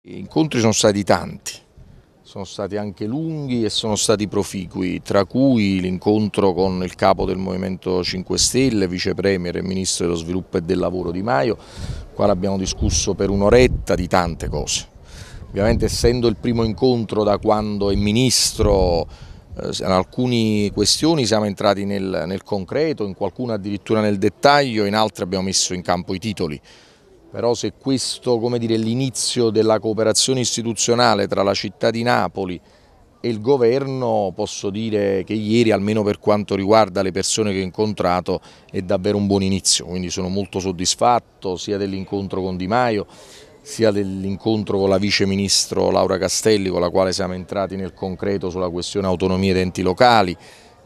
Gli incontri sono stati tanti, sono stati anche lunghi e sono stati proficui, tra cui l'incontro con il capo del Movimento 5 Stelle, vice e ministro dello sviluppo e del lavoro Di Maio, quale abbiamo discusso per un'oretta di tante cose. Ovviamente essendo il primo incontro da quando è ministro, eh, in alcune questioni siamo entrati nel, nel concreto, in qualcuna addirittura nel dettaglio, in altre abbiamo messo in campo i titoli però se questo come dire, l'inizio della cooperazione istituzionale tra la città di Napoli e il governo posso dire che ieri almeno per quanto riguarda le persone che ho incontrato è davvero un buon inizio, quindi sono molto soddisfatto sia dell'incontro con Di Maio sia dell'incontro con la vice ministro Laura Castelli con la quale siamo entrati nel concreto sulla questione autonomia ed enti locali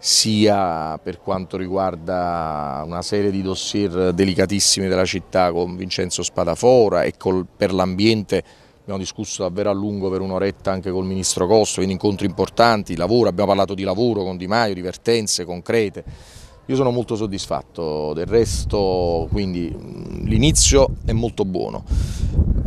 sia per quanto riguarda una serie di dossier delicatissimi della città con Vincenzo Spadafora e col, per l'ambiente abbiamo discusso davvero a lungo per un'oretta anche col Ministro Costo, quindi incontri importanti, lavoro, abbiamo parlato di lavoro con Di Maio, di vertenze concrete. Io sono molto soddisfatto, del resto quindi mm, l'inizio è molto buono.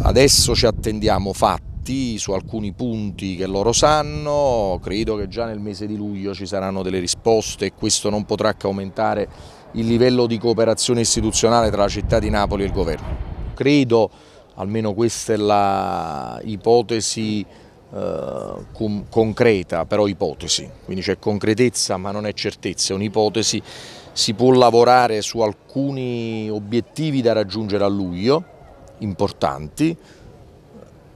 Adesso ci attendiamo fatti avanti su alcuni punti che loro sanno, credo che già nel mese di luglio ci saranno delle risposte e questo non potrà che aumentare il livello di cooperazione istituzionale tra la città di Napoli e il governo. Credo, almeno questa è l'ipotesi eh, concreta, però ipotesi, quindi c'è concretezza ma non è certezza, è un'ipotesi, si può lavorare su alcuni obiettivi da raggiungere a luglio, importanti,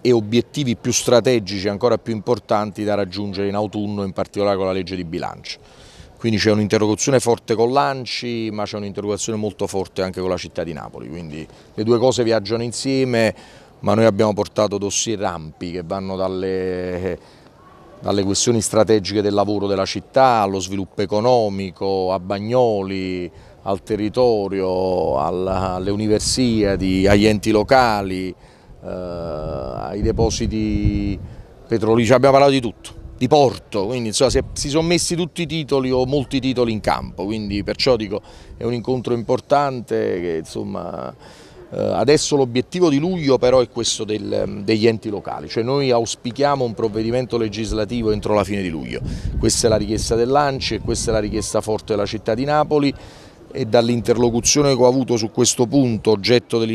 e obiettivi più strategici, ancora più importanti da raggiungere in autunno, in particolare con la legge di bilancio. Quindi c'è un'interrogazione forte con l'Anci, ma c'è un'interrogazione molto forte anche con la città di Napoli, quindi le due cose viaggiano insieme, ma noi abbiamo portato dossier rampi che vanno dalle, dalle questioni strategiche del lavoro della città, allo sviluppo economico, a Bagnoli, al territorio, alla, alle universiadi, agli enti locali, eh, ai depositi petroliferi, cioè abbiamo parlato di tutto, di porto, quindi insomma, si sono messi tutti i titoli o molti titoli in campo, quindi perciò dico è un incontro importante che insomma eh, adesso l'obiettivo di luglio però è questo del, degli enti locali, cioè noi auspichiamo un provvedimento legislativo entro la fine di luglio, questa è la richiesta dell'Anci e questa è la richiesta forte della città di Napoli, e dall'interlocuzione che ho avuto su questo punto, oggetto del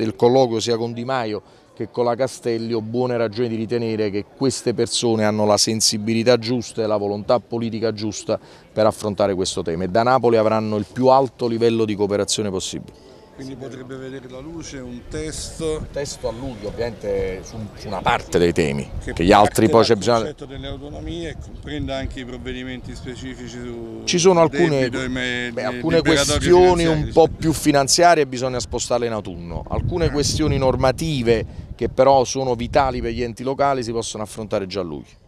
eh, colloquio sia con Di Maio che con la Castelli, ho buone ragioni di ritenere che queste persone hanno la sensibilità giusta e la volontà politica giusta per affrontare questo tema e da Napoli avranno il più alto livello di cooperazione possibile. Quindi potrebbe vedere la luce un testo. Un testo a luglio, ovviamente su, una parte dei temi. Che, che gli altri poi c'è bisogno. Il concetto delle autonomie comprende anche i provvedimenti specifici su. Ci sono alcune, beh, alcune questioni un po' più finanziarie, bisogna spostarle in autunno. Alcune eh. questioni normative che però sono vitali per gli enti locali si possono affrontare già a luglio.